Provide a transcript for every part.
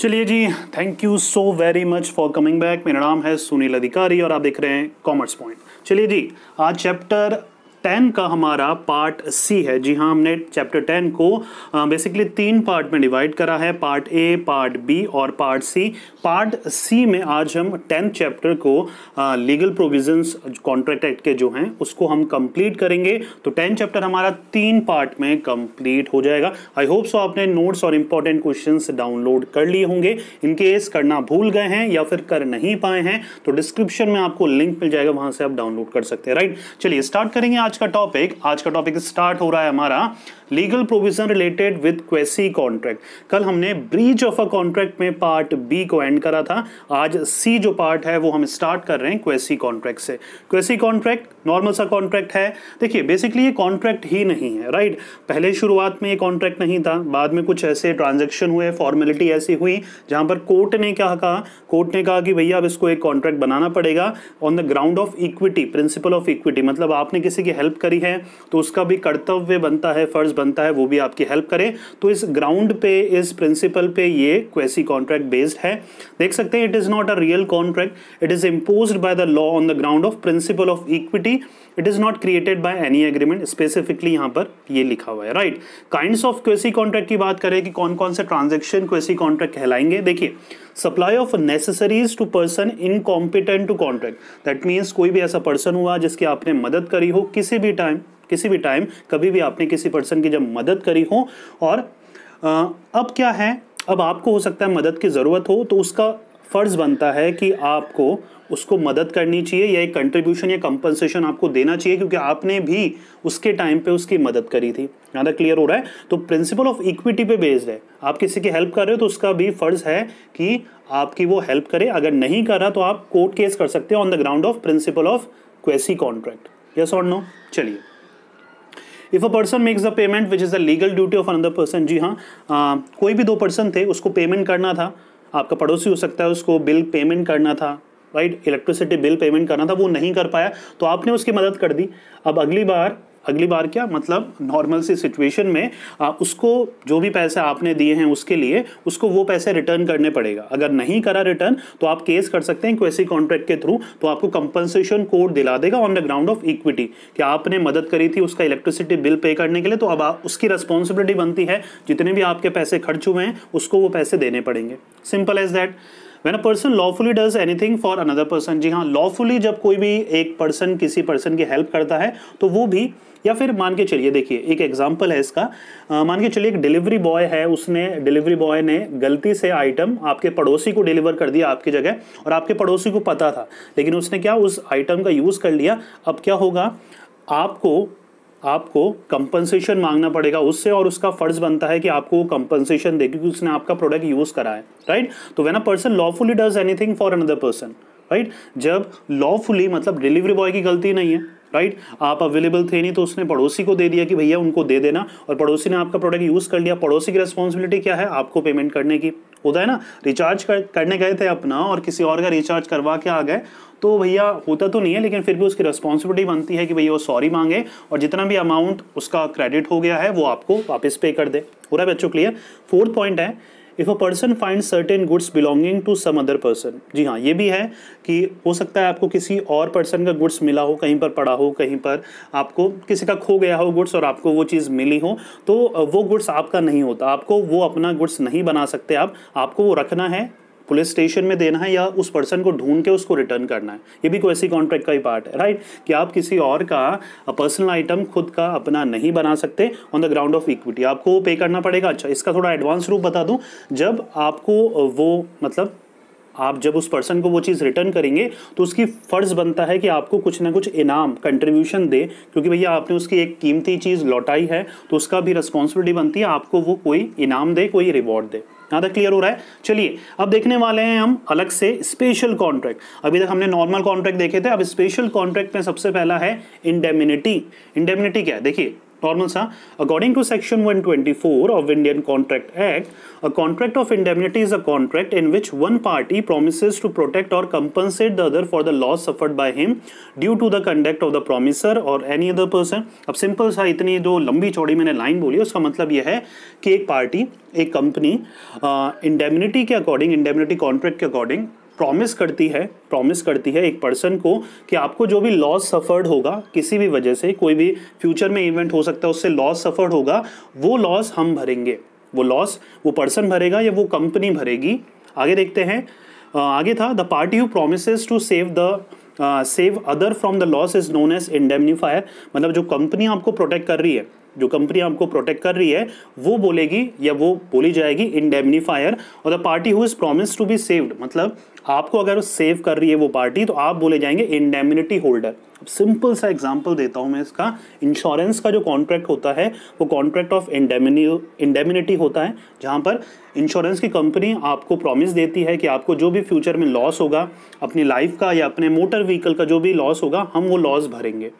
चलिए जी thank you so very much for coming back मेरा नाम है सुनील अधिकारी और आप देख रहे हैं कॉमर्स पॉइंट चलिए जी आज चैप्टर टेन का हमारा पार्ट सी है जी हाँ हमने चैप्टर टेन को बेसिकली तीन पार्ट में डिवाइड करा है पार्ट ए पार्ट बी और पार्ट सी पार्ट सी में आज हम टेंथ चैप्टर को लीगल प्रोविजंस कॉन्ट्रैक्ट एक्ट के जो हैं उसको हम कंप्लीट करेंगे तो टेंथ चैप्टर हमारा तीन पार्ट में कंप्लीट हो जाएगा आई होप सो आपने नोट्स और इंपॉर्टेंट क्वेश्चन डाउनलोड कर लिए होंगे इनकेस करना भूल गए हैं या फिर कर नहीं पाए हैं तो डिस्क्रिप्शन में आपको लिंक मिल जाएगा वहां से आप डाउनलोड कर सकते हैं राइट चलिए स्टार्ट करेंगे आज आज का टॉपिक आज का टॉपिक स्टार्ट हो रहा है हमारा legal provision related with quasi contract कल हमने ब्रीच ऑफ अ कॉन्ट्रैक्ट में पार्ट बी को एंड करा था आज सी जो पार्ट है वो हम स्टार्ट कर रहे हैं क्वेसी कॉन्ट्रैक्ट से क्वेसी कॉन्ट्रैक्ट नॉर्मल सा कॉन्ट्रैक्ट है देखिए बेसिकली ये कॉन्ट्रैक्ट ही नहीं है राइट पहले शुरुआत में ये कॉन्ट्रैक्ट नहीं था बाद में कुछ ऐसे ट्रांजेक्शन हुए फॉर्मेलिटी ऐसी हुई जहां पर कोर्ट ने क्या कहा कोर्ट ने कहा कि भैया अब इसको एक कॉन्ट्रैक्ट बनाना पड़ेगा on the ground of equity principle of equity मतलब आपने किसी की हेल्प करी है तो उसका भी कर्तव्य बनता है फर्ज बनता है वो भी आपकी हेल्प करें तो इस ग्राउंड पे इस प्रिंसिपल पे ये क्वेसी कॉन्ट्रैक्ट बेस्ड है देख सकते हैं it is not a real contract it is impose by the law on the ground of principle of equity it is not created by any agreement specifically यहां पर ये लिखा हुआ है right kinds of quasi contract की बात करें कि कौन कौन से ट्रांजेक्शन क्वेसी कॉन्ट्रैक्ट कहलाएंगे देखिए supply of necessaries to person incompetent to contract that means कोई भी ऐसा पर्सन हुआ जिसकी आपने मदद करी हो किसी भी टाइम किसी भी टाइम कभी भी आपने किसी पर्सन की जब मदद करी हो और आ, अब क्या है अब आपको हो सकता है मदद की ज़रूरत हो तो उसका फ़र्ज़ बनता है कि आपको उसको मदद करनी चाहिए या एक कंट्रीब्यूशन या कंपनसेशन आपको देना चाहिए क्योंकि आपने भी उसके टाइम पे उसकी मदद करी थी ज़्यादा क्लियर हो रहा है तो प्रिंसिपल ऑफ इक्विटी पे बेस्ड है आप किसी की हेल्प कर रहे हो तो उसका भी फ़र्ज़ है कि आपकी वो हेल्प करे अगर नहीं कर रहा तो आप कोर्ट केस कर सकते हो on the ground of principle of quasi contract yes और नो चलिए if a person makes the payment which is the legal duty of another person जी हाँ आ, कोई भी दो पर्सन थे उसको पेमेंट करना था आपका पड़ोसी हो सकता है उसको बिल पेमेंट करना था राइट इलेक्ट्रिसिटी बिल पेमेंट करना था वो नहीं कर पाया तो आपने उसकी मदद कर दी अब अगली बार अगली बार क्या मतलब नॉर्मल सी सिचुएशन में आ, उसको जो भी पैसे आपने दिए हैं उसके लिए उसको वो पैसे रिटर्न करने पड़ेगा अगर नहीं करा रिटर्न तो आप केस कर सकते हैं क्वेसी कॉन्ट्रैक्ट के थ्रू तो आपको कंपनसेशन कोड दिला देगा on the ground of equity कि आपने मदद करी थी उसका इलेक्ट्रिसिटी बिल पे करने के लिए तो अब आ, उसकी रिस्पॉन्सिबिलिटी बनती है जितने भी आपके पैसे खर्च हुए हैं उसको वो पैसे देने पड़ेंगे simple as that when a person lawfully does anything for another person जी हाँ लॉफुली जब कोई भी एक पर्सन किसी पर्सन की हेल्प करता है तो वो भी या फिर मान के चलिए देखिए एक एग्जाम्पल है इसका आ, मान के चलिए एक डिलीवरी बॉय है उसने डिलीवरी बॉय ने गलती से आइटम आपके पड़ोसी को डिलीवर कर दिया आपकी जगह और आपके पड़ोसी को पता था लेकिन उसने क्या उस आइटम का यूज़ कर लिया अब क्या होगा आपको आपको कंपनसेशन मांगना पड़ेगा उससे और उसका फर्ज बनता है कि आपको वो कंपनसेशन दे क्योंकि उसने आपका प्रोडक्ट यूज़ करा है राइट तो when a person lawfully does anything for another person right जब लॉफुली मतलब डिलीवरी बॉय की गलती नहीं है राइट आप अवेलेबल थे नहीं तो उसने पड़ोसी को दे दिया कि भैया उनको दे देना और पड़ोसी ने आपका प्रोडक्ट यूज़ कर लिया पड़ोसी की रिस्पॉन्सिबिलिटी क्या है आपको पेमेंट करने की होता है ना रिचार्ज कर, करने गए थे अपना और किसी और का रिचार्ज करवा के आ गए तो भैया होता तो नहीं है लेकिन फिर भी उसकी रिस्पॉन्सिबिलिटी बनती है कि भैया वो सॉरी मांगे और जितना भी अमाउंट उसका क्रेडिट हो गया है वो आपको वापस पे कर दे पूरा बच्चों क्लियर फोर्थ पॉइंट है if a person find certain goods belonging to some other person जी हाँ ये भी है कि हो सकता है आपको किसी और पर्सन का गुड्स मिला हो कहीं पर पड़ा हो कहीं पर आपको किसी का खो गया हो गुड्स और आपको वो चीज़ मिली हो तो वो गुड्स आपका नहीं होता आपको वो अपना गुड्स नहीं बना सकते आप आपको वो रखना है पुलिस स्टेशन में देना है या उस पर्सन को ढूंढ के उसको रिटर्न करना है ये भी कोई ऐसी कॉन्ट्रैक्ट का ही पार्ट है राइट कि आप किसी और का पर्सनल आइटम खुद का अपना नहीं बना सकते on the ground of equity आपको पे करना पड़ेगा अच्छा इसका थोड़ा एडवांस रूप बता दूँ जब आपको वो मतलब आप जब उस पर्सन को वो चीज़ रिटर्न करेंगे तो उसकी फ़र्ज़ बनता है कि आपको कुछ ना कुछ इनाम कंट्रीब्यूशन दे क्योंकि भैया आपने उसकी एक कीमती चीज़ लौटाई है तो उसका भी रिस्पॉन्सिबिलिटी बनती है आपको वो कोई इनाम दे कोई रिवॉर्ड दे यहाँ तक क्लियर हो रहा है चलिए अब देखने वाले हैं हम अलग से स्पेशल कॉन्ट्रैक्ट अभी तक हमने नॉर्मल कॉन्ट्रैक्ट देखे थे अब स्पेशल कॉन्ट्रैक्ट में सबसे पहला है इंडेमिनिटी इंडेमिनिटी क्या है देखिए नॉर्मल सा according to section 124 of Indian contract act a contract of indemnity is a contract in which one party promise to protect और compensate the other for the loss suffered by him due to the conduct of the promisor और any other person अब simple सा इतनी जो लंबी चौड़ी मैंने line बोली उसका मतलब यह है कि एक पार्टी एक कंपनी इंडेमनिटी के अकॉर्डिंग इंडेमनिटी कॉन्ट्रैक्ट के अकॉर्डिंग प्रॉमिस करती है प्रॉमिस करती है एक पर्सन को कि आपको जो भी लॉस सफर्ड होगा किसी भी वजह से कोई भी फ्यूचर में इवेंट हो सकता है उससे लॉस सफर्ड होगा वो लॉस हम भरेंगे वो लॉस वो पर्सन भरेगा या वो कंपनी भरेगी आगे देखते हैं आगे था the party you promise to save the save other from the loss is known as indemnifier मतलब जो कंपनी आपको प्रोटेक्ट कर रही है जो कंपनी आपको प्रोटेक्ट कर रही है वो बोलेगी या वो बोली जाएगी इंडेमनीफायर और the party who is promise to be saved मतलब आपको अगर सेव कर रही है वो पार्टी तो आप बोले जाएंगे इनडेमिनिटी होल्डर अब सिंपल सा एग्जांपल देता हूँ मैं इसका इंश्योरेंस का जो कॉन्ट्रैक्ट होता है वो कॉन्ट्रैक्ट ऑफ इंडेमिन इंडेमिनिटी होता है जहाँ पर इंश्योरेंस की कंपनी आपको प्रॉमिस देती है कि आपको जो भी फ्यूचर में लॉस होगा अपनी लाइफ का या अपने मोटर व्हीकल का जो भी लॉस होगा हम वो लॉस भरेंगे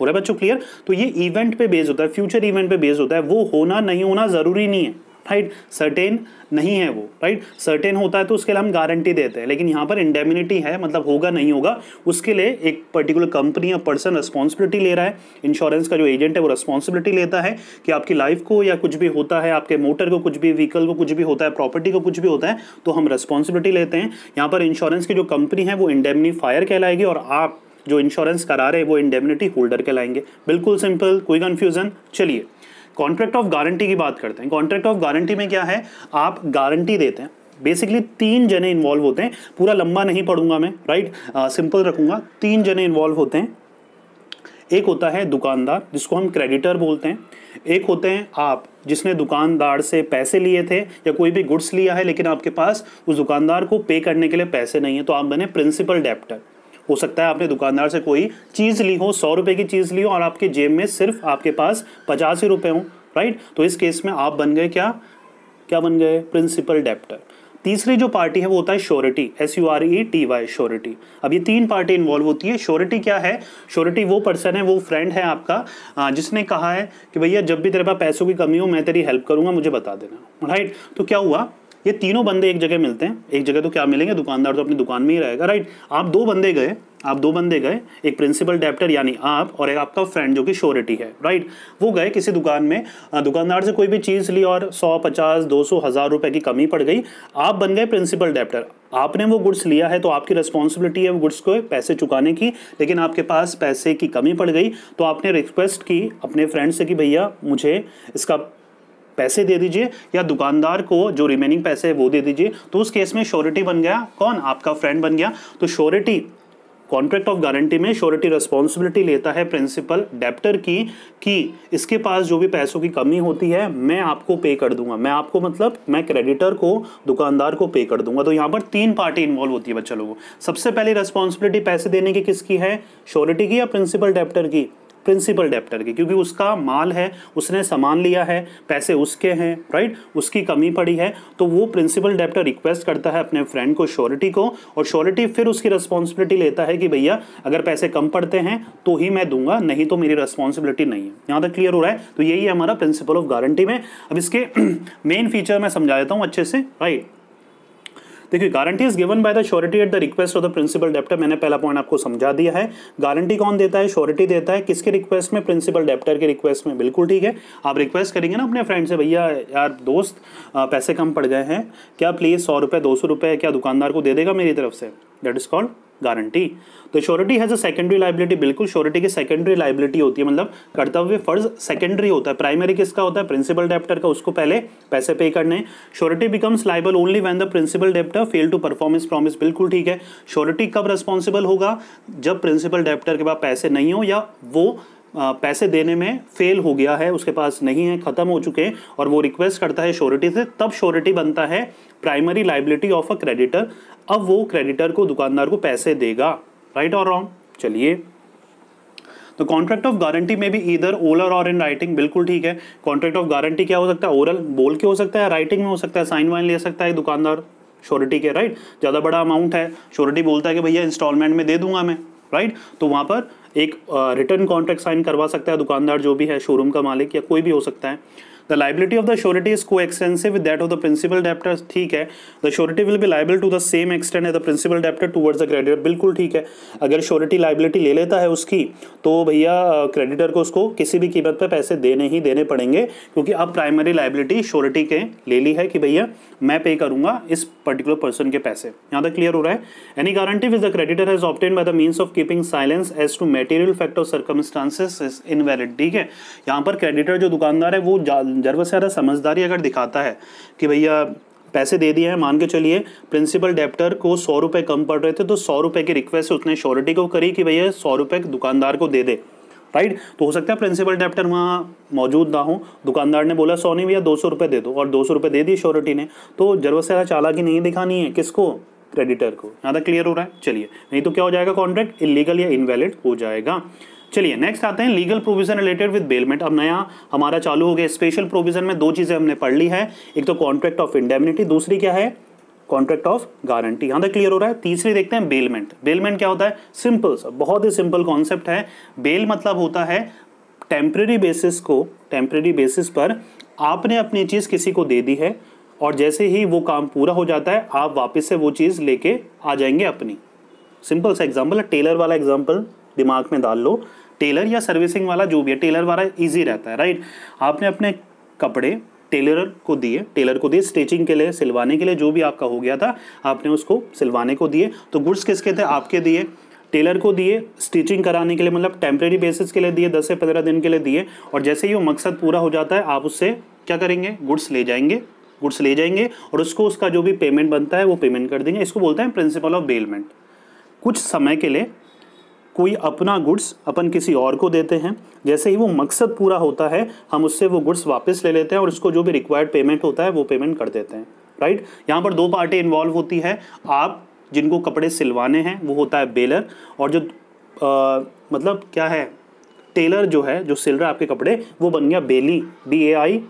हो रहा है बच्चों क्लियर तो ये इवेंट पे बेस्ड होता है फ्यूचर इवेंट पे बेस्ड होता है वो होना नहीं होना ज़रूरी नहीं है राइट right? सर्टेन नहीं है वो राइट right? सर्टेन होता है तो उसके लिए हम गारंटी देते हैं लेकिन यहाँ पर इंडेमिनिटी है मतलब होगा नहीं होगा उसके लिए एक पर्टिकुलर कंपनी या पर्सन रिस्पॉन्सिबिलिटी ले रहा है इंश्योरेंस का जो एजेंट है वो रिस्पॉन्सिबिलिटी लेता है कि आपकी लाइफ को या कुछ भी होता है आपके मोटर को कुछ भी व्हीकल को कुछ भी होता है प्रॉपर्टी को कुछ भी होता है तो हम रिस्पॉन्सिबिलिटी लेते हैं यहाँ पर इंश्योरेंस की जो कंपनी है वो इंडेमनीफायर कहलाएगी और आप जो इंश्योरेंस करा रहे हैं वो इंडेमिनिटी होल्डर के लाएंगे बिल्कुल सिंपल कोई कन्फ्यूजन चलिए कॉन्ट्रैक्ट ऑफ गारंटी की बात करते हैं कॉन्ट्रैक्ट ऑफ गारंटी में क्या है आप गारंटी देते हैं बेसिकली तीन जने इन्वॉल्व होते हैं पूरा लंबा नहीं पढ़ूंगा मैं राइट सिंपल रखूंगा तीन जने इन्वॉल्व होते हैं एक होता है दुकानदार जिसको हम क्रेडिटर बोलते हैं एक होते हैं आप जिसने दुकानदार से पैसे लिए थे या कोई भी गुड्स लिया है लेकिन आपके पास उस दुकानदार को पे करने के लिए पैसे नहीं है तो आप बने प्रिंसिपल डेप्टर हो सकता है आपने दुकानदार से कोई चीज़ ली हो सौ रुपये की चीज़ ली हो और आपके जेब में सिर्फ आपके पास पचास ही रुपये हों राइट तो इस केस में आप बन गए क्या क्या बन गए प्रिंसिपल डेप्टर तीसरी जो पार्टी है वो होता है surety S U R E T Y surety अब ये तीन पार्टी इन्वॉल्व होती है श्योरिटी क्या है श्योरिटी वो पर्सन है वो फ्रेंड है आपका हाँ, जिसने कहा है कि भैया जब भी तेरे पास पैसों की कमी हो मैं तेरी हेल्प करूंगा मुझे बता देना राइट तो क्या हुआ ये तीनों बंदे एक जगह मिलते हैं एक जगह तो क्या मिलेंगे दुकानदार तो अपनी दुकान में ही रहेगा राइट आप दो बंदे गए आप दो बंदे गए एक प्रिंसिपल डेप्टर यानी आप और एक आपका फ्रेंड जो कि श्योरिटी है राइट वो गए किसी दुकान में दुकानदार से कोई भी चीज़ ली और सौ पचास दो सौ हज़ार रुपये की कमी पड़ गई आप बन गए प्रिंसिपल डेप्टर आपने वो गुड्स लिया है तो आपकी रिस्पॉन्सिबिलिटी है वो गुड्स को पैसे चुकाने की लेकिन आपके पास पैसे की कमी पड़ गई तो आपने रिक्वेस्ट की अपने फ्रेंड से कि भैया मुझे इसका पैसे दे दीजिए या दुकानदार को जो रिमेनिंग पैसे है वो दे दीजिए तो उस केस में श्योरिटी बन गया कौन आपका फ्रेंड बन गया तो श्योरिटी कॉन्ट्रैक्ट ऑफ गारंटी में श्योरिटी रिस्पॉन्सिबिलिटी लेता है प्रिंसिपल डेप्टर की कि इसके पास जो भी पैसों की कमी होती है मैं आपको पे कर दूंगा मैं आपको मतलब मैं क्रेडिटर को दुकानदार को पे कर दूंगा तो यहाँ पर तीन पार्टी इन्वॉल्व होती है बच्चा लोगों सबसे पहले रिस्पॉन्सिबिलिटी पैसे देने की किसकी है श्योरिटी की या प्रिंसिपल डेप्टर की प्रिंसिपल डेप्टर की क्योंकि उसका माल है उसने सामान लिया है पैसे उसके हैं राइट उसकी कमी पड़ी है तो वो प्रिंसिपल डेप्टर रिक्वेस्ट करता है अपने फ्रेंड को श्योरिटी को और श्योरिटी फिर उसकी रिस्पॉन्सिबिलिटी लेता है कि भैया अगर पैसे कम पड़ते हैं तो ही मैं दूंगा नहीं तो मेरी रिस्पॉन्सिबिलिटी नहीं है यहाँ तक क्लियर हो रहा है तो यही है हमारा प्रिंसिपल ऑफ गारंटी में अब इसके मेन फीचर मैं समझा देता हूँ अच्छे से राइट देखिए guarantee is given by the surety at the request of the principal debtor मैंने पहला पॉइंट आपको समझा दिया है गारंटी कौन देता है श्योरिटी देता है किसके रिक्वेस्ट में प्रिंसिपल डेप्टर के रिक्वेस्ट में बिल्कुल ठीक है आप रिक्वेस्ट करेंगे ना अपने फ्रेंड से भैया यार दोस्त पैसे कम पड़ गए हैं क्या प्लीज़ सौ रुपये दो सौ रुपये क्या दुकानदार को दे देगा मेरी तरफ से दैट इज़ कॉल्ड गारंटी तो surety has a secondary liability बिल्कुल श्योरिटी की सेकेंडरी लाइबिलिटी होती है मतलब कर्तव्य फर्ज सेकेंडरी होता है प्राइमरी किसका होता है प्रिंसिपल डेप्टर का उसको पहले पैसे पे करने surety becomes liable only when the principal debtor fail to perform is promise बिल्कुल ठीक है श्योरिटी कब रिस्पॉन्सिबल होगा जब प्रिंसिपल डेप्टर के पास पैसे नहीं हो या वो पैसे देने में फेल हो गया है उसके पास नहीं है ख़त्म हो चुके हैं और वो रिक्वेस्ट करता है श्योरिटी से तब श्योरिटी बनता है primary liability of a creditor अब वो क्रेडिटर को दुकानदार को पैसे देगा राइट और रॉन्ग चलिए तो कॉन्ट्रैक्ट ऑफ गारंटी में भी इधर ओलर और इन राइटिंग बिल्कुल ठीक है कॉन्ट्रैक्ट ऑफ गारंटी क्या हो सकता है ओरल बोल के हो सकता है राइटिंग में हो सकता है साइन वाइन ले सकता है दुकानदार श्योरिटी के राइट right? ज़्यादा बड़ा अमाउंट है श्योरिटी बोलता है कि भैया इंस्टॉलमेंट में दे दूंगा मैं राइट right? तो वहां पर एक रिटर्न कॉन्ट्रैक्ट साइन करवा सकता है दुकानदार जो भी है शोरूम का मालिक या कोई भी हो सकता है the liability of the surety is coextensive with of of the principal debtor ठीक है the surety will be liable to the same extent as the principal debtor towards the creditor बिल्कुल ठीक है अगर श्योरिटी लाइबिलिटी ले लेता है उसकी तो भैया क्रेडिटर को उसको किसी भी कीमत पर पैसे देने ही देने पड़ेंगे क्योंकि अब प्राइमरी लाइबिलिटी श्योरिटी के ले ली है कि भैया मैं पे करूंगा इस पर्टिकुलर पर्सन के पैसे यहाँ तक क्लियर हो रहा है any guarantee which the creditor has obtain by the means of keeping silence as to material fact of circumstances is invalid ठीक है यहाँ पर क्रेडिटर जो दुकानदार है वो ऑब्जर्वर से ज़्यादा समझदारी अगर दिखाता है कि भैया पैसे दे दिए हैं मान के चलिए प्रिंसिपल डेप्टर को सौ रुपये कम पड़ रहे थे तो सौ रुपये की रिक्वेस्ट उसने श्योरिटी को करी कि भैया सौ रुपये दुकानदार को दे दे राइट तो हो सकता है प्रिंसिपल डेप्टर वहाँ मौजूद ना हो दुकानदार ने बोला सौ नहीं भैया दो सौ रुपये दे दो और दो सौ रुपये दे दिए श्योरिटी ने तो जरूरत से चाला चालाकी नहीं दिखानी है किसको क्रेडिटर को यहाँ क्लियर हो रहा है चलिए नहीं तो क्या हो जाएगा कॉन्ट्रैक्ट इलीगल या इनवैलिड हो जाएगा चलिए नेक्स्ट आते हैं legal provision related with bailment अब नया हमारा चालू हो गया स्पेशल प्रोविजन में दो चीज़ें हमने पढ़ ली है एक तो कॉन्ट्रैक्ट ऑफ इंडेमिनिटी दूसरी क्या है कॉन्ट्रैक्ट ऑफ गारंटी यहां तक क्लियर हो रहा है तीसरी देखते हैं बेलमेंट बेलमेंट क्या होता है सिंपल बहुत ही सिंपल कॉन्सेप्ट है बेल मतलब होता है टेम्प्रेरी बेसिस को टेम्प्रेरी बेसिस पर आपने अपनी चीज़ किसी को दे दी है और जैसे ही वो काम पूरा हो जाता है आप वापस से वो चीज़ लेके आ जाएंगे अपनी सिंपल सा एग्जाम्पल टेलर वाला एग्जाम्पल दिमाग में डाल लो टेलर या सर्विसिंग वाला जो भी है टेलर वाला ईजी रहता है राइट आपने अपने कपड़े टेलर को दिए टेलर को दिए स्टिचिंग के लिए सिलवाने के लिए जो भी आपका हो गया था आपने उसको सिलवाने को दिए तो गुड्स किसके थे आपके दिए टेलर को दिए स्टिचिंग कराने के लिए मतलब टेम्प्रेरी बेसिस के लिए दिए दस से पंद्रह दिन के लिए दिए और जैसे ही वो मकसद पूरा हो जाता है आप उससे क्या करेंगे गुड्स ले जाएंगे गुड्स ले जाएंगे और उसको उसका जो भी पेमेंट बनता है वो पेमेंट कर देंगे इसको बोलते हैं प्रिंसिपल ऑफ बेलमेंट कुछ समय के लिए कोई अपना गुड्स अपन किसी और को देते हैं जैसे ही वो मकसद पूरा होता है हम उससे वो गुड्स वापस ले लेते हैं और उसको जो भी रिक्वायर्ड पेमेंट होता है वो पेमेंट कर देते हैं राइट यहाँ पर दो पार्टी इन्वॉल्व होती है आप जिनको कपड़े सिलवाने हैं वो होता है बेलर और जो आ, मतलब क्या है टेलर जो है जो सिल रहा है आपके कपड़े वो बन गया bailee B A I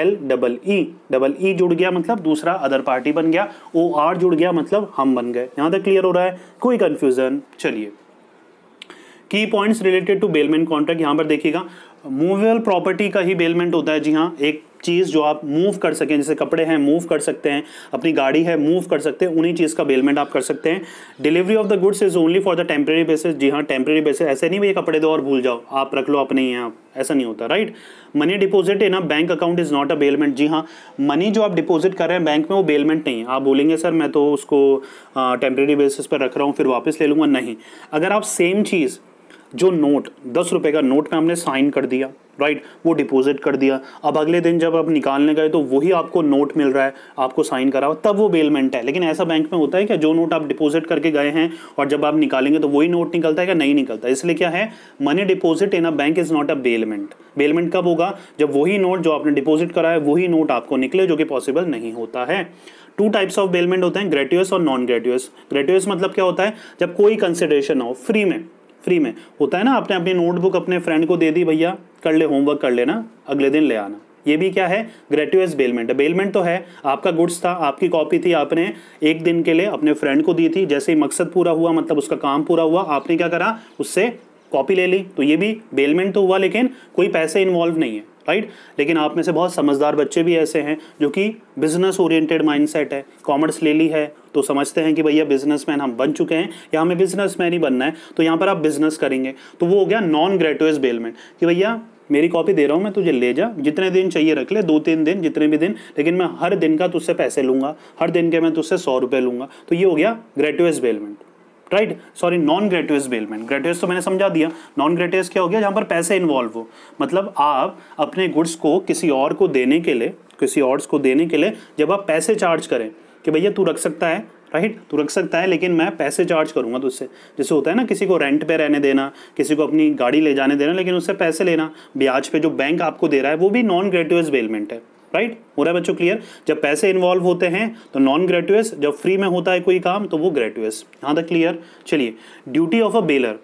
L double E double E जुड़ गया मतलब दूसरा अदर पार्टी बन गया ओ आर जुड़ गया मतलब हम बन गए यहाँ तक क्लियर हो रहा है कोई कन्फ्यूज़न चलिए की points related to bailment contract यहाँ पर देखिएगा मूवेबल प्रॉपर्टी का ही बेलमेंट होता है जी हाँ एक चीज़ जो आप मूव कर सकें जैसे कपड़े हैं मूव कर सकते हैं अपनी गाड़ी है मूव कर सकते हैं उन्हीं चीज़ का बेलमेंट आप कर सकते हैं delivery of the goods is only for the temporary basis जी हाँ टेम्प्रेरी बेसिस ऐसे नहीं भैया कपड़े दो और भूल जाओ आप रख लो अपने ही हैं आप ऐसा नहीं होता right money deposit in a bank account is not a bailment जी हाँ मनी जो आप डिपोजिट कर रहे हैं बैंक में वो बेलमेंट नहीं है आप बोलेंगे सर मैं तो उसको टेम्प्रेरी बेसिस पर रख रहा हूँ फिर वापस ले लूँगा नहीं अगर आप सेम चीज़ जो नोट दस रुपये का नोट में हमने साइन कर दिया राइट वो डिपॉजिट कर दिया अब अगले दिन जब आप निकालने गए तो वही आपको नोट मिल रहा है आपको साइन करा तब वो बेलमेंट है लेकिन ऐसा बैंक में होता है कि जो नोट आप डिपॉजिट करके गए हैं और जब आप निकालेंगे तो वही नोट निकलता है या नहीं निकलता इसलिए क्या है money deposit in a bank is not a bailment bailment कब होगा जब वही नोट जो आपने डिपॉजिट करा है वही नोट आपको निकले जो कि पॉसिबल नहीं होता है टू टाइप्स ऑफ बेलमेंट होते हैं ग्रेटुअस और नॉन ग्रेटुअस ग्रेटुअस मतलब क्या होता है जब कोई कंसिडरेशन हो फ्री में फ्री में होता है ना आपने अपनी नोटबुक अपने फ्रेंड को दे दी भैया कर ले होमवर्क कर लेना अगले दिन ले आना ये भी क्या है ग्रेटुअस बेलमेंट बेलमेंट तो है आपका गुड्स था आपकी कॉपी थी आपने एक दिन के लिए अपने फ्रेंड को दी थी जैसे ही मकसद पूरा हुआ मतलब उसका काम पूरा हुआ आपने क्या करा उससे कॉपी ले ली तो ये भी बेलमेंट तो हुआ लेकिन कोई पैसे इन्वॉल्व नहीं है राइट लेकिन आप में से बहुत समझदार बच्चे भी ऐसे हैं जो कि बिजनेस ओरिएंटेड माइंडसेट है कॉमर्स ले ली है तो समझते हैं कि भैया बिजनेसमैन हम बन चुके हैं या हमें बिजनेसमैन ही बनना है तो यहाँ पर आप बिजनेस करेंगे तो वो हो गया नॉन ग्रेटुएस बेलमेंट कि भैया मेरी कॉपी दे रहा हूँ मैं तुझे ले जा जितने दिन चाहिए रख ले दो तीन दिन जितने भी दिन लेकिन मैं हर दिन का तुझसे पैसे लूँगा हर दिन के मैं तुझसे सौ रुपये लूँगा तो ये हो गया gratuitous bailment right sorry non gratuitous bailment gratuitous तो मैंने समझा दिया नॉन ग्रेटुएस क्या हो गया जहाँ पर पैसे इन्वॉल्व हो मतलब आप अपने गुड्स को किसी और को देने के लिए किसी और को देने के लिए जब आप पैसे चार्ज करें कि भैया तू रख सकता है राइट तू रख सकता है लेकिन मैं पैसे चार्ज करूँगा तुझसे जैसे होता है ना किसी को रेंट पे रहने देना किसी को अपनी गाड़ी ले जाने देना लेकिन उससे पैसे लेना ब्याज पे जो बैंक आपको दे रहा है वो भी नॉन ग्रेटुएस बेलमेंट है राइट हो रहा है बच्चों क्लियर जब पैसे इन्वॉल्व होते हैं तो नॉन ग्रेटुएस जब फ्री में होता है कोई काम तो वो ग्रेटुएस यहाँ तक क्लियर चलिए duty of a bailor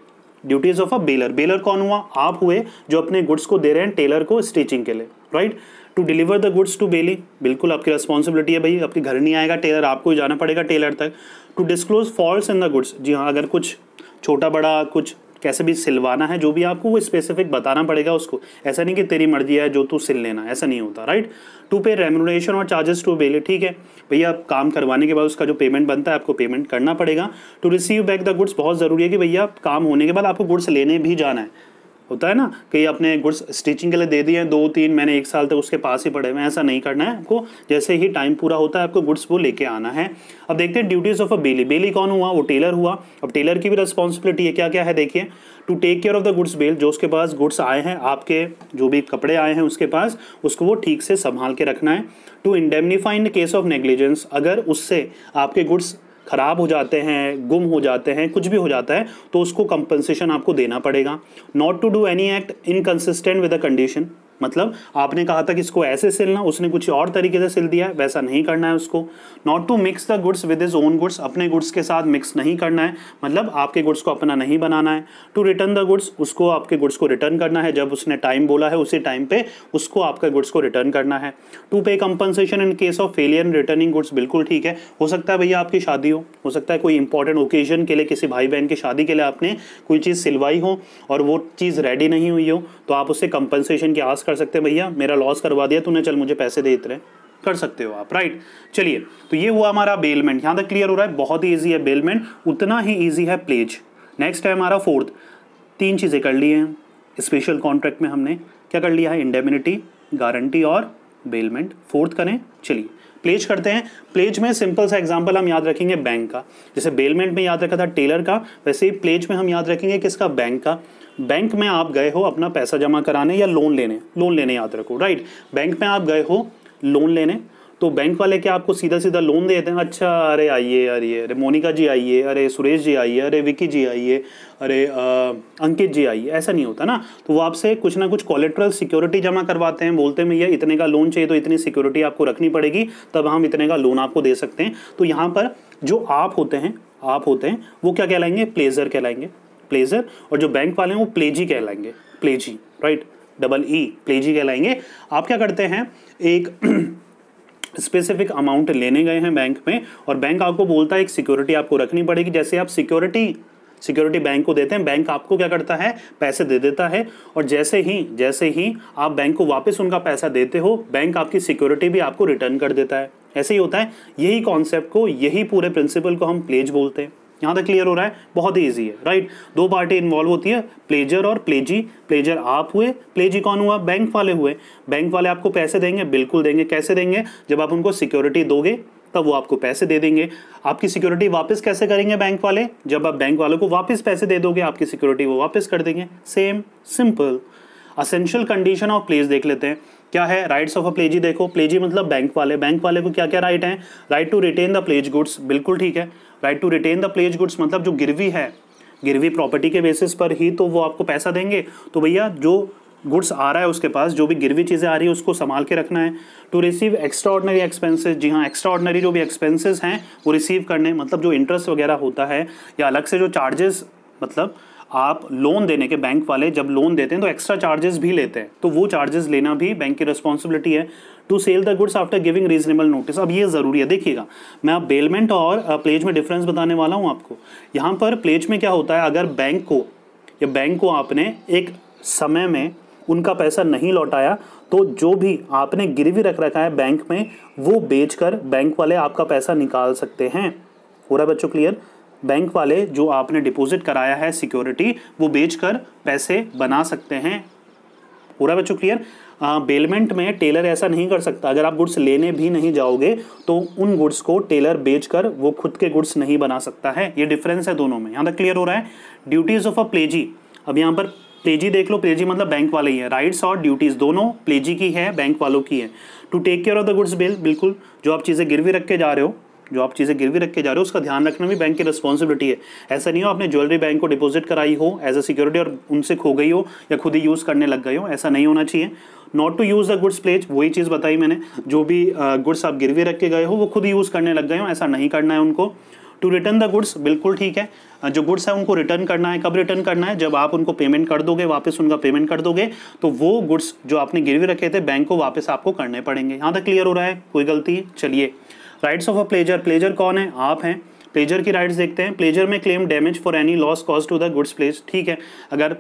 duties of a bailor bailor कौन हुआ आप हुए जो अपने गुड्स को दे रहे हैं टेलर को स्टिचिंग के लिए right to deliver the goods to bailee बिल्कुल आपकी रिस्पॉन्सिबिलिटी है भाई आपके घर नहीं आएगा टेलर आपको ही जाना पड़ेगा टेलर तक to disclose fault in the goods जी हाँ अगर कुछ छोटा बड़ा कुछ कैसे भी सिलवाना है जो भी आपको वो स्पेसिफिक बताना पड़ेगा उसको ऐसा नहीं कि तेरी मर्जी है जो तू सिल लेना ऐसा नहीं होता राइट टू पे रेमोनेशन और चार्जेस टू बेले ठीक है भैया आप काम करवाने के बाद उसका जो पेमेंट बनता है आपको पेमेंट करना पड़ेगा to receive back the goods बहुत ज़रूरी है कि भैया काम होने के बाद आपको गुड्स लेने भी जाना है होता है ना कि अपने गुड्स स्टिचिंग के लिए दे दिए हैं दो तीन मैंने एक साल तक उसके पास ही पड़े हुए हैं ऐसा नहीं करना है आपको जैसे ही टाइम पूरा होता है आपको गुड्स वो लेके आना है अब देखते हैं ड्यूटीज़ ऑफ अ बेली बेली कौन हुआ वो टेलर हुआ अब टेलर की भी रिस्पॉन्सिबिलिटी है क्या क्या है देखिए to take care of the goods bail जो उसके पास गुड्स आए हैं आपके जो भी कपड़े आए हैं उसके पास उसको वो ठीक से संभाल के रखना है to indemnify in case of negligence अगर उससे आपके गुड्स ख़राब हो जाते हैं गुम हो जाते हैं कुछ भी हो जाता है तो उसको कंपनसेशन आपको देना पड़ेगा not to do any act inconsistent with a condition मतलब आपने कहा था कि इसको ऐसे सिलना उसने कुछ और तरीके से सिल दिया है वैसा नहीं करना है उसको not to mix the goods with is own goods अपने गुड्स के साथ मिक्स नहीं करना है मतलब आपके गुड्स को अपना नहीं बनाना है टू रिटर्न द गुड्स उसको आपके गुड्स को रिटर्न करना है जब उसने टाइम बोला है उसी टाइम पे उसको आपके गुड्स को रिटर्न करना है to pay compensation in case of failure in returning goods बिल्कुल ठीक है हो सकता है भैया आपकी शादी हो हो सकता है कोई इंपॉर्टेंट ओकेजन के लिए किसी भाई बहन की शादी के लिए आपने कोई चीज़ सिलवाई हो और वो चीज़ रेडी नहीं हुई हो तो आप उससे कंपनसेशन की आस कर सकते हैं भैया मेरा लॉस करवा दिया तूने चल मुझे पैसे दे इतने कर सकते हो आप राइट चलिए तो ये हुआ हमारा बेलमेंट यहाँ तक क्लियर हो रहा है बहुत ही ईजी है बेलमेंट उतना ही ईजी है प्लेज नेक्स्ट है हमारा फोर्थ तीन चीज़ें कर लिए हैं स्पेशल कॉन्ट्रैक्ट में हमने क्या कर लिया है इंडेमिनिटी गारंटी और बेलमेंट फोर्थ करें चलिए प्लेज करते हैं प्लेज में सिंपल सा एग्जाम्पल हम याद रखेंगे बैंक का जैसे बेलमेंट में याद रखा था टेलर का वैसे ही प्लेज में हम याद रखेंगे किसका बैंक का बैंक में आप गए हो अपना पैसा जमा कराने या लोन लेने लोन लेने याद रखो राइट बैंक में आप गए हो लोन लेने तो बैंक वाले क्या आपको सीधा सीधा लोन देते हैं अच्छा अरे आइए अरे अरे मोनिका जी आइए अरे सुरेश जी आइए अरे विकी जी आइए अरे आ, अंकित जी आइए ऐसा नहीं होता ना तो वो आपसे कुछ ना कुछ कॉलेट्रल सिक्योरिटी जमा करवाते हैं बोलते हैं भैया इतने का लोन चाहिए तो इतनी सिक्योरिटी आपको रखनी पड़ेगी तब हम इतने का लोन आपको दे सकते हैं तो यहाँ पर जो आप होते हैं आप होते हैं वो क्या कहलाएंगे प्लेजर कहलाएंगे प्लेजर और जो बैंक वाले हैं वो प्लेजी कहलाएंगे प्लेजी राइट डबल ई प्लेजी कहलाएंगे आप क्या करते हैं एक स्पेसिफिक अमाउंट लेने गए हैं बैंक में और बैंक आपको बोलता है एक सिक्योरिटी आपको रखनी पड़ेगी जैसे आप सिक्योरिटी सिक्योरिटी बैंक को देते हैं बैंक आपको क्या करता है पैसे दे देता है और जैसे ही जैसे ही आप बैंक को वापस उनका पैसा देते हो बैंक आपकी सिक्योरिटी भी आपको रिटर्न कर देता है ऐसे ही होता है यही कॉन्सेप्ट को यही पूरे प्रिंसिपल को हम प्लेज बोलते हैं यहाँ तक क्लियर हो रहा है बहुत ही ईजी है राइट दो पार्टी इन्वॉल्व होती है प्लेजर और प्लेजी प्लेजर आप हुए प्लेजी कौन हुआ बैंक वाले हुए बैंक वाले आपको पैसे देंगे बिल्कुल देंगे कैसे देंगे जब आप उनको सिक्योरिटी दोगे तब वो आपको पैसे दे देंगे आपकी सिक्योरिटी वापस कैसे करेंगे बैंक वाले जब आप बैंक वालों को वापस पैसे दे दोगे आपकी सिक्योरिटी वो वापस कर देंगे same simple essential condition of pledge देख लेते हैं क्या है राइट्स ऑफ अ प्लेजी देखो प्लेजी मतलब बैंक वाले बैंक वाले को क्या क्या राइट हैं right to retain the pledge goods बिल्कुल ठीक है right to retain the pledge goods मतलब जो गिरवी है गिरवी प्रॉपर्टी के बेसिस पर ही तो वो आपको पैसा देंगे तो भैया जो गुड्स आ रहा है उसके पास जो भी गिरवी चीज़ें आ रही है उसको संभाल के रखना है to receive extraordinary expenses जी हाँ एक्स्ट्रा ऑर्डनरी जो भी एक्सपेंसिस हैं वो रिसीव करने मतलब जो इंटरेस्ट वगैरह होता है या अलग से जो चार्जेस मतलब आप लोन देने के बैंक वाले जब लोन देते हैं तो एक्स्ट्रा चार्जेस भी लेते हैं तो वो चार्जेस लेना भी बैंक की रिस्पॉन्सिबिलिटी है to sell the goods after giving reasonable notice अब ये ज़रूरी है देखिएगा मैं आप बेलमेंट और प्लेज में डिफरेंस बताने वाला हूँ आपको यहाँ पर प्लेज में क्या होता है अगर बैंक को या बैंक को आपने एक समय में उनका पैसा नहीं लौटाया तो जो भी आपने गिरवी रख रखा है बैंक में वो बेचकर बैंक वाले आपका पैसा निकाल सकते हैं हो रहा है बच्चों क्लियर बैंक वाले जो आपने डिपॉजिट कराया है सिक्योरिटी वो बेचकर पैसे बना सकते हैं पूरा बच्चों क्लियर बेलमेंट में टेलर ऐसा नहीं कर सकता अगर आप गुड्स लेने भी नहीं जाओगे तो उन गुड्स को टेलर बेचकर वो खुद के गुड्स नहीं बना सकता है ये डिफरेंस है दोनों में यहाँ तक क्लियर हो रहा है ड्यूटीज़ ऑफ अ प्लेजी अब यहाँ पर प्लेजी देख लो प्लेजी मतलब बैंक वाले ही है राइट्स और ड्यूटीज़ दोनों प्लेजी की है बैंक वालों की है to take care of the goods बिल बिल्कुल जो आप चीज़ें गिरवी रख के जा रहे हो जो आप चीज़ें गिरवी रख के जा रहे हो उसका ध्यान रखना भी बैंक की रिस्पॉन्सिबिलिटी है ऐसा नहीं हो आपने ज्वेलरी बैंक को डिपॉजिट कराई हो एज अ सिक्योरिटी और उनसे खो गई हो या खुद ही यूज़ करने लग गए हो ऐसा नहीं होना चाहिए not to use the goods pledge वही चीज़ बताई मैंने जो भी गुड्स आप गिरवी रख के गए हो वो खुद यूज़ करने लग गए हो ऐसा नहीं करना है उनको टू रिटर्न द गुड्स बिल्कुल ठीक है जो गुड्स है उनको रिटर्न करना है कब रिटर्न करना है जब आप उनको पेमेंट कर दोगे वापस उनका पेमेंट कर दोगे तो वो गुड्स जो आपने गिरवी रखे थे बैंक को वापस आपको करने पड़ेंगे यहाँ तक क्लियर हो रहा है कोई गलती चलिए rights of a pledger pledger कौन है आप हैं प्लेजर की राइट्स देखते हैं प्लेजर में claim damage for any loss cause to the goods place ठीक है अगर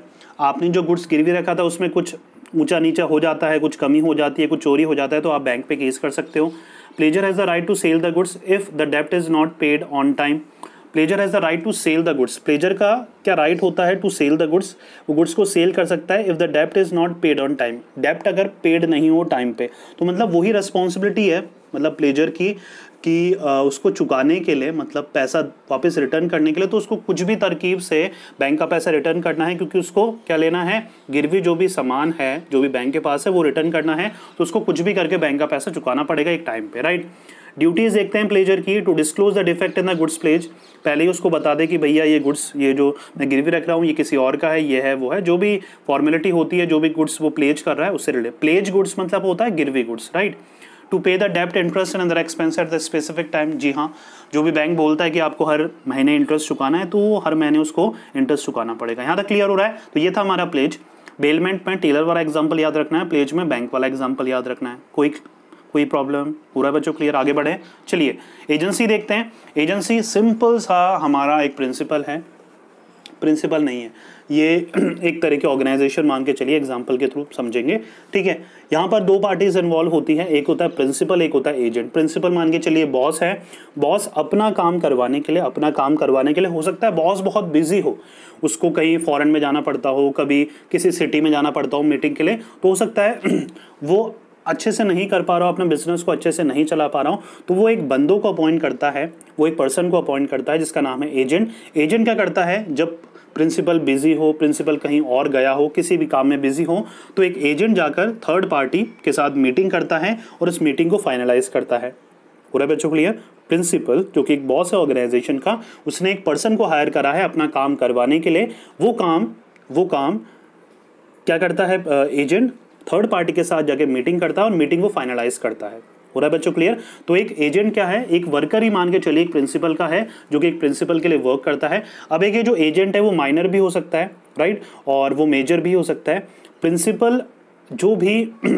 आपने जो गुड्स गिरवी रखा था उसमें कुछ ऊंचा नीचा हो जाता है कुछ कमी हो जाती है कुछ चोरी हो जाता है तो आप बैंक पे केस कर सकते हो pleasure has the right to sell the goods if the dept is not paid on time pleasure has the right to sell the goods pleasure का क्या राइट right होता है टू सेल द गुड्स वो goods को cell कर सकता है if the dept is not paid on time डेप्ट अगर पेड नहीं हो टाइम पे तो मतलब वही रिस्पॉन्सिबिलिटी है मतलब प्लेजर की कि उसको चुकाने के लिए मतलब पैसा वापस रिटर्न करने के लिए तो उसको कुछ भी तरकीब से बैंक का पैसा रिटर्न करना है क्योंकि उसको क्या लेना है गिरवी जो भी सामान है जो भी बैंक के पास है वो रिटर्न करना है तो उसको कुछ भी करके बैंक का पैसा चुकाना पड़ेगा एक टाइम पे राइट ड्यूटीज देखते हैं प्लेजर की to disclose the defect in the goods pledge पहले ही उसको बता दे कि भैया ये गुड्स ये जो मैं गिरवी रख रहा हूँ ये किसी और का है ये है वो है जो भी फॉर्मेलिटी होती है जो भी गुड्स वो प्लेज कर रहा है उससे रिलेट प्लेज गुड्स मतलब होता है गिरवी goods right to pay the डेप्ट interest and other expense at the specific time जी हाँ जो भी बैंक बोलता है कि आपको हर महीने इंटरेस्ट चुकाना है तो हर महीने उसको इंटरेस्ट चुकाना पड़ेगा यहाँ तक क्लियर हो रहा है तो ये था हमारा प्लेज बेलमेंट में टेलर वाला एग्जाम्पल याद रखना है प्लेज में बैंक वाला एग्जाम्पल याद रखना है कोई कोई प्रॉब्लम पूरा बच्चों क्लियर आगे बढ़े चलिए एजेंसी देखते हैं एजेंसी सिंपल सा हमारा एक प्रिंसिपल है प्रिंसिपल नहीं है ये एक तरह की ऑर्गेनाइजेशन मान के चलिए एग्जाम्पल के थ्रू समझेंगे ठीक है यहाँ पर दो पार्टीज इन्वॉल्व होती हैं एक होता है प्रिंसिपल एक होता है एजेंट प्रिंसिपल मान के चलिए बॉस है बॉस अपना काम करवाने के लिए अपना काम करवाने के लिए हो सकता है बॉस बहुत बिजी हो उसको कहीं फ़ॉरन में जाना पड़ता हो कभी किसी सिटी में जाना पड़ता हो मीटिंग के लिए तो हो सकता है वो अच्छे से नहीं कर पा रहा हूँ अपने बिजनेस को अच्छे से नहीं चला पा रहा हूँ तो वो एक बंदों को अपॉइंट करता है वो एक पर्सन को अपॉइंट करता है जिसका नाम है एजेंट एजेंट क्या करता है जब प्रिंसिपल बिजी हो प्रिंसिपल कहीं और गया हो किसी भी काम में बिजी हो तो एक एजेंट जाकर थर्ड पार्टी के साथ मीटिंग करता है और उस मीटिंग को फाइनलाइज करता है पूरा बच्चों क्लियर प्रिंसिपल जो कि एक बॉस है ऑर्गेनाइजेशन का उसने एक पर्सन को हायर करा है अपना काम करवाने के लिए वो काम वो काम क्या करता है एजेंट थर्ड पार्टी के साथ जाके मीटिंग करता है और मीटिंग को फाइनलाइज करता है हो रहा है बच्चों क्लियर तो एक एजेंट क्या है एक वर्कर ही मान के चलिए एक प्रिंसिपल का है जो कि एक प्रिंसिपल के लिए वर्क करता है अब एक ये जो एजेंट है वो माइनर भी हो सकता है राइट और वो मेजर भी हो सकता है प्रिंसिपल जो भी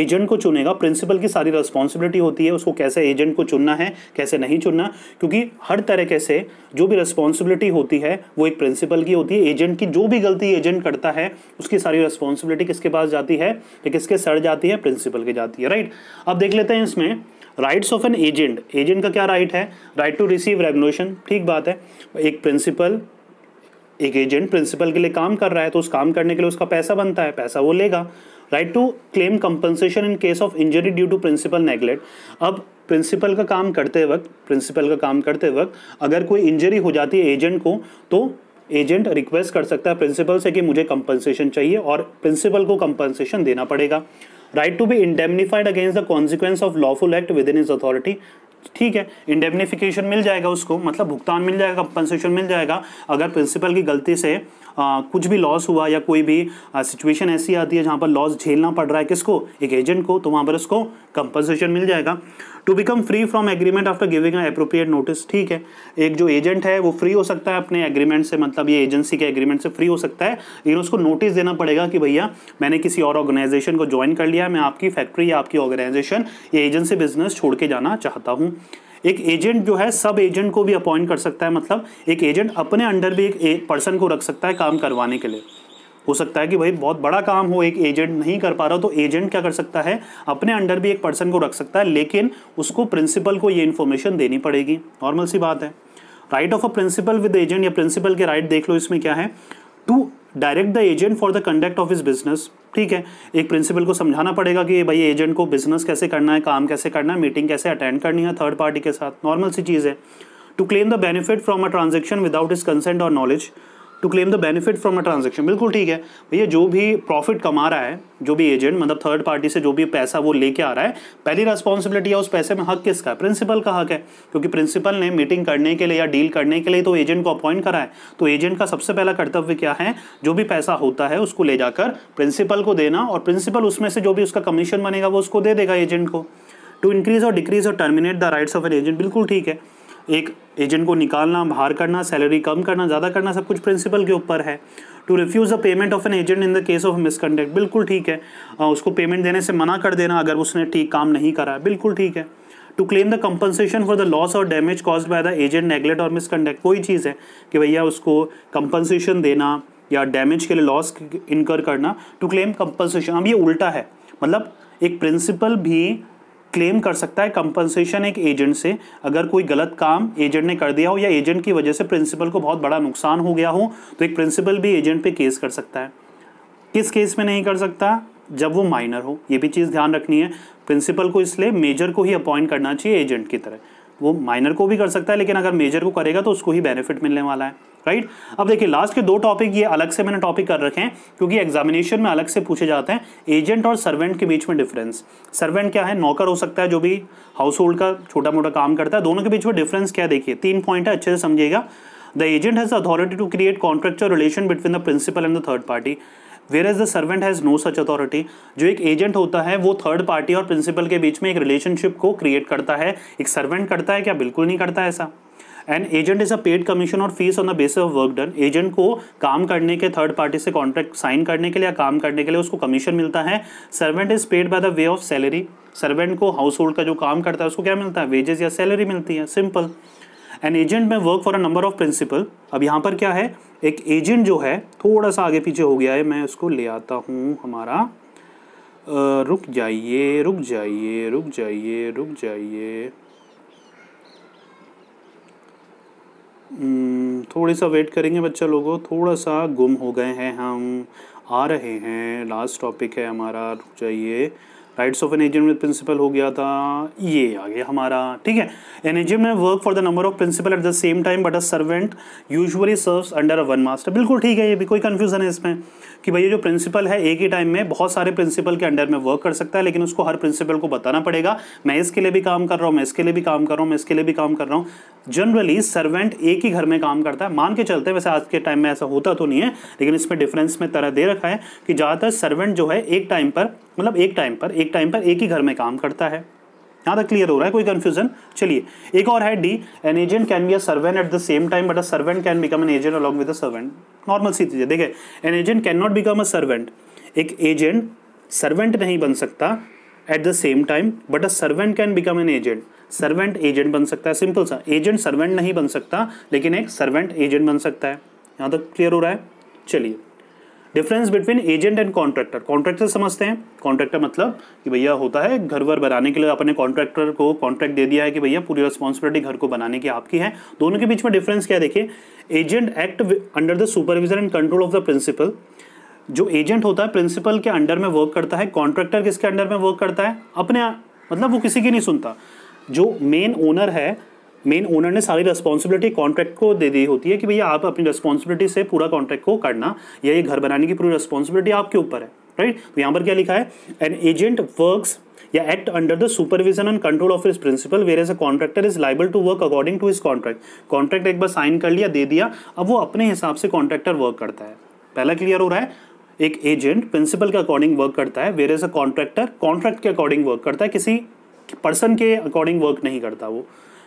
एजेंट को चुनेगा प्रिंसिपल की सारी रिस्पॉन्सिबिलिटी होती है उसको कैसे एजेंट को चुनना है कैसे नहीं चुनना क्योंकि हर तरीके से जो भी रिस्पॉन्सिबिलिटी होती है वो एक प्रिंसिपल की होती है एजेंट की जो भी गलती एजेंट करता है उसकी सारी रिस्पॉन्सिबिलिटी किसके पास जाती है या किसके सर जाती है प्रिंसिपल की जाती है राइट अब देख लेते हैं इसमें rights of an agent agent का क्या राइट right है राइट टू रिसीव रेगुलेशन ठीक बात है एक प्रिंसिपल एक एजेंट प्रिंसिपल के लिए काम कर रहा है तो उस काम करने के लिए उसका पैसा बनता है पैसा वो लेगा right to claim compensation in case of injury due to principal neglect अब प्रिंसिपल का काम करते वक्त प्रिंसिपल का काम करते वक्त अगर कोई इंजरी हो जाती है एजेंट को तो एजेंट रिक्वेस्ट कर सकता है प्रिंसिपल से कि मुझे कंपनसेशन चाहिए और प्रिंसिपल को कंपनसेशन देना पड़ेगा right to be indemnified against the consequence of lawful act within his authority ठीक है इंडेमनीफिकेशन मिल जाएगा उसको मतलब भुगतान मिल जाएगा कंपनसेशन मिल जाएगा अगर प्रिंसिपल की गलती से आ, कुछ भी लॉस हुआ या कोई भी सिचुएशन ऐसी आती है जहाँ पर लॉस झेलना पड़ रहा है किसको एक एजेंट को तो वहाँ पर उसको कंपनसेशन मिल जाएगा to become free from agreement after giving appropriate notice ठीक है एक जो एजेंट है वो फ्री हो सकता है अपने एग्रीमेंट से मतलब ये एजेंसी के एग्रीमेंट से फ्री हो सकता है लेकिन उसको नोटिस देना पड़ेगा कि भैया मैंने किसी और ऑर्गेनाइजेशन को ज्वाइन कर लिया मैं आपकी फैक्ट्री या आपकी ऑर्गेनाइजेशन या एजेंसी बिजनेस छोड़ के जाना चाहता हूँ एक एजेंट जो है सब एजेंट को भी अपॉइंट कर सकता है मतलब एक एजेंट अपने अंडर भी एक पर्सन को रख सकता है काम करवाने के लिए हो सकता है कि भाई बहुत बड़ा काम हो एक एजेंट नहीं कर पा रहा तो एजेंट क्या कर सकता है अपने अंडर भी एक पर्सन को रख सकता है लेकिन उसको प्रिंसिपल को ये इन्फॉर्मेशन देनी पड़ेगी नॉर्मल सी बात है right of a principal with agent या प्रिंसिपल के राइट right देख लो इसमें क्या है to direct the agent for the conduct of his business ठीक है एक प्रिंसिपल को समझाना पड़ेगा कि भाई एजेंट को बिजनेस कैसे करना है काम कैसे करना है मीटिंग कैसे अटेंड करनी है थर्ड पार्टी के साथ नॉर्मल सी चीज़ है to claim the benefit from a transaction without his consent और knowledge to claim the benefit from a transaction बिल्कुल ठीक है भैया जो भी प्रॉफिट कमा रहा है जो भी एजेंट मतलब थर्ड पार्टी से जो भी पैसा वो लेके आ रहा है पहली रिस्पॉन्सिबिलिटी है उस पैसे में हक किसका है प्रिंसिपल का हक है क्योंकि प्रिंसिपल ने मीटिंग करने के लिए या डील करने के लिए तो एजेंट को अपॉइंट करा है तो एजेंट का सबसे पहला कर्तव्य क्या है जो भी पैसा होता है उसको ले जाकर प्रिंसिपल को देना और प्रिंसिपल उसमें से जो भी उसका कमीशन बनेगा वो उसको दे देगा एजेंट को टू इंक्रीज और डिक्रीज और terminate the rights of an agent बिल्कुल ठीक है एक एजेंट को निकालना बाहर करना सैलरी कम करना ज़्यादा करना सब कुछ प्रिंसिपल के ऊपर है to refuse a payment of an agent in the case of misconduct बिल्कुल ठीक है उसको पेमेंट देने से मना कर देना अगर उसने ठीक काम नहीं करा बिल्कुल ठीक है to claim the compensation for the loss और damage cause by the agent neglect और मिसकंडक्ट कोई चीज़ है कि भैया उसको कंपनसेशन देना या डैमेज के लिए लॉस इनकर करना टू क्लेम कंपनसेशन अब ये उल्टा है मतलब एक प्रिंसिपल भी क्लेम कर सकता है कंपनसेशन एक एजेंट से अगर कोई गलत काम एजेंट ने कर दिया हो या एजेंट की वजह से प्रिंसिपल को बहुत बड़ा नुकसान हो गया हो तो एक प्रिंसिपल भी एजेंट पे केस कर सकता है किस केस में नहीं कर सकता जब वो माइनर हो ये भी चीज़ ध्यान रखनी है प्रिंसिपल को इसलिए मेजर को ही अपॉइंट करना चाहिए एजेंट की तरह वो माइनर को भी कर सकता है लेकिन अगर मेजर को करेगा तो उसको ही बेनिफिट मिलने वाला है राइट अब देखिए लास्ट के दो टॉपिक ये अलग से मैंने टॉपिक कर रखे हैं क्योंकि एग्जामिनेशन में अलग से पूछे जाते हैं एजेंट और सर्वेंट के बीच में डिफरेंस सर्वेंट क्या है नौकर हो सकता है जो भी हाउस होल्ड का छोटा मोटा काम करता है दोनों के बीच में डिफरेंस क्या देखिए तीन पॉइंट है अच्छे से समझिएगा the agent has authority to create contractual relation between the principal and the third party whereas the servant has no such authority जो एक एजेंट होता है वो थर्ड पार्टी और प्रिंसिपल के बीच में एक रिलेशनशिप को क्रिएट करता है एक सर्वेंट करता है क्या बिल्कुल नहीं करता ऐसा and agent is a paid commission और fees on the basis of work done agent को काम करने के थर्ड पार्टी से कॉन्ट्रैक्ट साइन करने के लिए या काम करने के लिए उसको कमीशन मिलता है servant is paid by the way of salary servant को हाउस होल्ड का जो काम करता है उसको क्या मिलता है वेजेस या सैलरी मिलती है simple an agent may work for a number of principal अब यहाँ पर क्या है एक एजेंट जो है थोड़ा सा आगे पीछे हो गया है मैं उसको ले आता हूँ हमारा रुक जाइए रुक जाइए रुक जाइए रुक जाइए हम्म, थोड़ी सा वेट करेंगे बच्चा लोगों थोड़ा सा गुम हो गए हैं हम आ रहे हैं लास्ट टॉपिक है हमारा रुक जाइए राइट्स ऑफ एन एजेंट में प्रिंसिपल हो गया था ये आ गया हमारा ठीक है an agent may work for the number of principal at the same time but a servant usually serves under a one master बिल्कुल ठीक है ये भी कोई कन्फ्यूजन है इसमें कि भैया जो प्रिंसिपल है एक ही टाइम में बहुत सारे प्रिंसिपल के अंडर में वर्क कर सकता है लेकिन उसको हर प्रिंसिपल को बताना पड़ेगा मैं इसके लिए भी काम कर रहा हूँ मैं इसके लिए भी काम कर रहा हूँ मैं इसके लिए भी काम कर रहा हूँ जनरली सर्वेंट एक ही घर में काम करता है मान के चलते वैसे आज के टाइम में ऐसा होता तो नहीं है लेकिन इसमें डिफरेंस में तरह दे रखा है कि ज़्यादातर सर्वेंट जो है एक टाइम पर मतलब एक टाइम पर एक टाइम पर एक ही घर में काम करता है यहाँ तक क्लियर हो रहा है कोई कंफ्यूजन चलिए एक और है the an agent can be a servant at the same time but a servant can become an agent along with a servant normal सी चीज़ है देखिए an agent cannot become a servant एक agent servant नहीं बन सकता at the same time but a servant can become an agent servant agent बन सकता है सिंपल सा एजेंट सर्वेंट नहीं बन सकता लेकिन एक सर्वेंट एजेंट बन सकता है यहाँ तक क्लियर हो रहा है चलिए difference between agent and contractor contractor समझते हैं कॉन्ट्रैक्टर मतलब कि भैया होता है घर वर बनाने के लिए अपने कॉन्ट्रैक्टर को कॉन्ट्रैक्ट दे दिया है कि भैया पूरी रिस्पॉन्सिबिलिटी घर को बनाने की आपकी है दोनों के बीच में डिफरेंस क्या देखिए agent act under the supervision and control of the principal जो एजेंट होता है प्रिंसिपल के अंडर में वर्क करता है कॉन्ट्रैक्टर किसके अंडर में वर्क करता है अपने मतलब वो किसी की नहीं सुनता जो मेन ओनर है मेन ओनर ने सारी रिस्पॉन्सिबिलिटी कॉन्ट्रैक्ट को दे दी होती है कि भैया आप अपनी रिस्पॉन्सिबिलिटी से पूरा कॉन्ट्रैक्ट को करना या ये घर बनाने की पूरी रिस्पॉन्सिबिलिटी आपके ऊपर है राइट तो यहाँ पर क्या लिखा है एन एजेंट वर्क या act under the supervision and control of his principal whereas a contractor is liable to work according to his contract contract एक बार साइन कर लिया दे दिया अब वो अपने हिसाब से कॉन्ट्रैक्टर वर्क करता है पहला क्लियर हो रहा है एक एजेंट प्रिंसिपल के अकॉर्डिंग वर्क करता है whereas a contractor contract के अकॉर्डिंग वर्क करता है किसी पर्सन के अकॉर्डिंग वर्क नहीं करता वो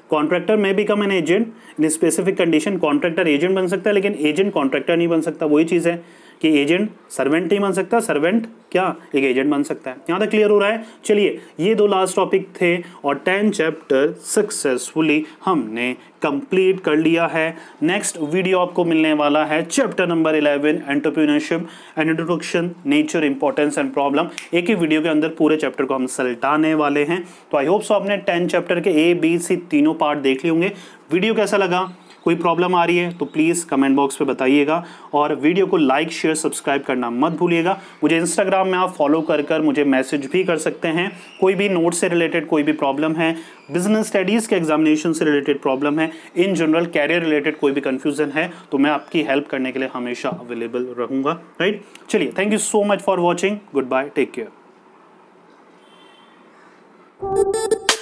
contractor may become an agent in specific condition contractor agent बन सकता है लेकिन एजेंट कॉन्ट्रैक्टर नहीं बन सकता वही चीज़ है कि एजेंट सर्वेंट नहीं बन सकता सर्वेंट क्या एक एजेंट बन सकता है यहाँ तक क्लियर हो रहा है चलिए ये दो लास्ट टॉपिक थे और टेन चैप्टर सक्सेसफुली हमने कंप्लीट कर लिया है नेक्स्ट वीडियो आपको मिलने वाला है chapter number eleven entrepreneurship and introduction nature importance and problem एक ही वीडियो के अंदर पूरे चैप्टर को हम सलटाने वाले हैं तो आई होप सो आपने टेन चैप्टर के ए बी सी तीनों पार्ट देख लिए होंगे वीडियो कैसा लगा कोई प्रॉब्लम आ रही है तो प्लीज़ कमेंट बॉक्स पे बताइएगा और वीडियो को लाइक शेयर सब्सक्राइब करना मत भूलिएगा मुझे इंस्टाग्राम में आप फॉलो कर कर मुझे मैसेज भी कर सकते हैं कोई भी नोट से रिलेटेड कोई भी प्रॉब्लम है बिजनेस स्टडीज़ के एग्जामिनेशन से रिलेटेड प्रॉब्लम है इन जनरल कैरियर रिलेटेड कोई भी कन्फ्यूज़न है तो मैं आपकी हेल्प करने के लिए हमेशा अवेलेबल रहूँगा राइट चलिए thank you so much for watching goodbye take care